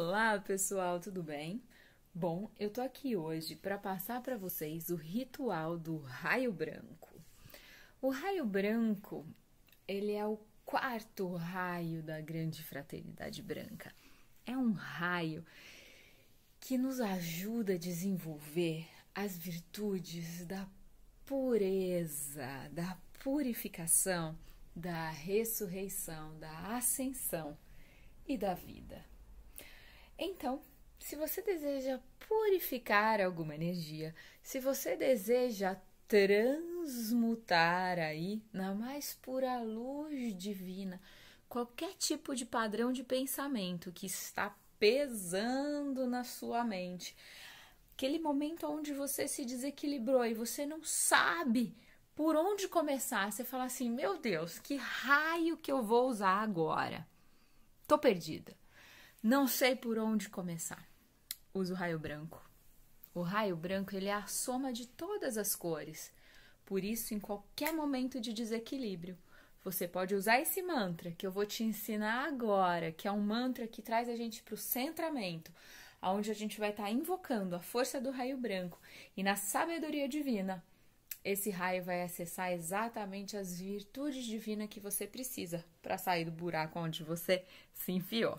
Olá, pessoal, tudo bem? Bom, eu tô aqui hoje para passar para vocês o ritual do raio branco. O raio branco, ele é o quarto raio da grande fraternidade branca. É um raio que nos ajuda a desenvolver as virtudes da pureza, da purificação, da ressurreição, da ascensão e da vida. Então, se você deseja purificar alguma energia, se você deseja transmutar aí na mais pura luz divina qualquer tipo de padrão de pensamento que está pesando na sua mente, aquele momento onde você se desequilibrou e você não sabe por onde começar, você fala assim: meu Deus, que raio que eu vou usar agora? Tô perdida. Não sei por onde começar. Uso o raio branco. O raio branco ele é a soma de todas as cores. Por isso, em qualquer momento de desequilíbrio, você pode usar esse mantra que eu vou te ensinar agora, que é um mantra que traz a gente para o centramento, aonde a gente vai estar tá invocando a força do raio branco e na sabedoria divina. Esse raio vai acessar exatamente as virtudes divinas que você precisa para sair do buraco onde você se enfiou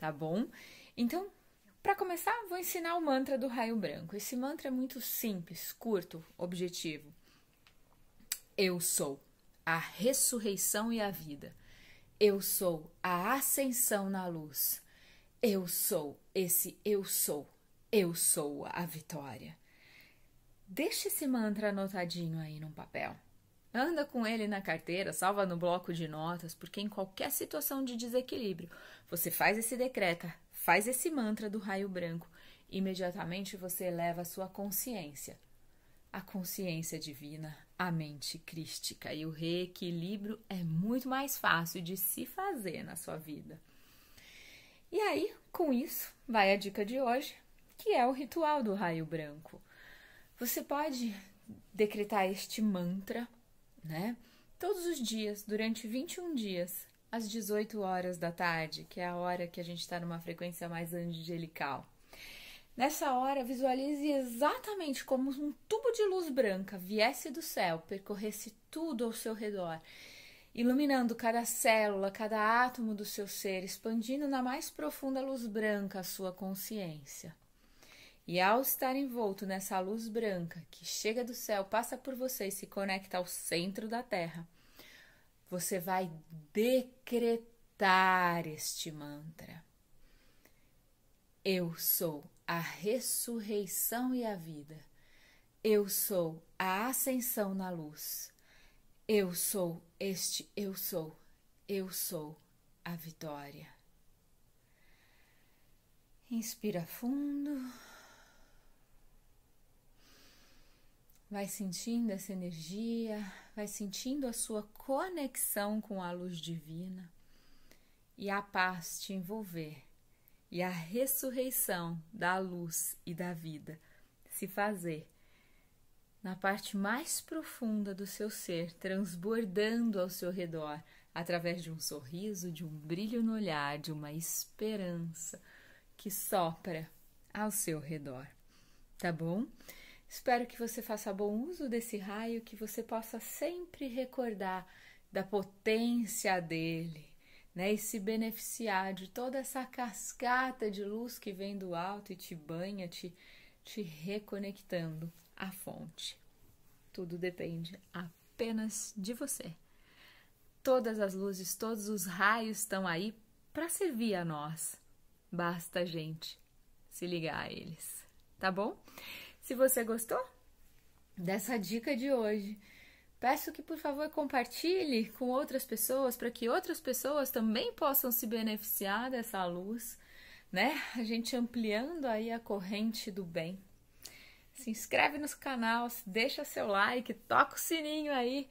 tá bom? Então, para começar, vou ensinar o mantra do raio branco. Esse mantra é muito simples, curto, objetivo. Eu sou a ressurreição e a vida. Eu sou a ascensão na luz. Eu sou esse eu sou. Eu sou a vitória. Deixe esse mantra anotadinho aí num papel. Anda com ele na carteira, salva no bloco de notas, porque em qualquer situação de desequilíbrio, você faz esse decreta, faz esse mantra do raio branco, imediatamente você eleva a sua consciência. A consciência divina, a mente crística e o reequilíbrio é muito mais fácil de se fazer na sua vida. E aí, com isso, vai a dica de hoje, que é o ritual do raio branco. Você pode decretar este mantra né? Todos os dias, durante 21 dias, às 18 horas da tarde, que é a hora que a gente está numa frequência mais angelical. Nessa hora, visualize exatamente como um tubo de luz branca viesse do céu, percorresse tudo ao seu redor, iluminando cada célula, cada átomo do seu ser, expandindo na mais profunda luz branca a sua consciência. E ao estar envolto nessa luz branca que chega do céu, passa por você e se conecta ao centro da Terra, você vai decretar este mantra. Eu sou a ressurreição e a vida. Eu sou a ascensão na luz. Eu sou este eu sou. Eu sou a vitória. Inspira fundo. Vai sentindo essa energia, vai sentindo a sua conexão com a luz divina e a paz te envolver e a ressurreição da luz e da vida se fazer na parte mais profunda do seu ser, transbordando ao seu redor através de um sorriso, de um brilho no olhar, de uma esperança que sopra ao seu redor. Tá bom? Espero que você faça bom uso desse raio, que você possa sempre recordar da potência dele, né? E se beneficiar de toda essa cascata de luz que vem do alto e te banha, te, te reconectando à fonte. Tudo depende apenas de você. Todas as luzes, todos os raios estão aí para servir a nós. Basta a gente se ligar a eles, tá bom? Se você gostou dessa dica de hoje, peço que por favor compartilhe com outras pessoas para que outras pessoas também possam se beneficiar dessa luz, né? A gente ampliando aí a corrente do bem. Se inscreve no canal, deixa seu like, toca o sininho aí,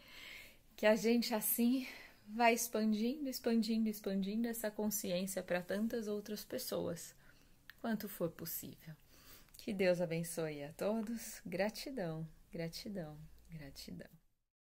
que a gente assim vai expandindo, expandindo, expandindo essa consciência para tantas outras pessoas, quanto for possível. Que Deus abençoe a todos. Gratidão, gratidão, gratidão.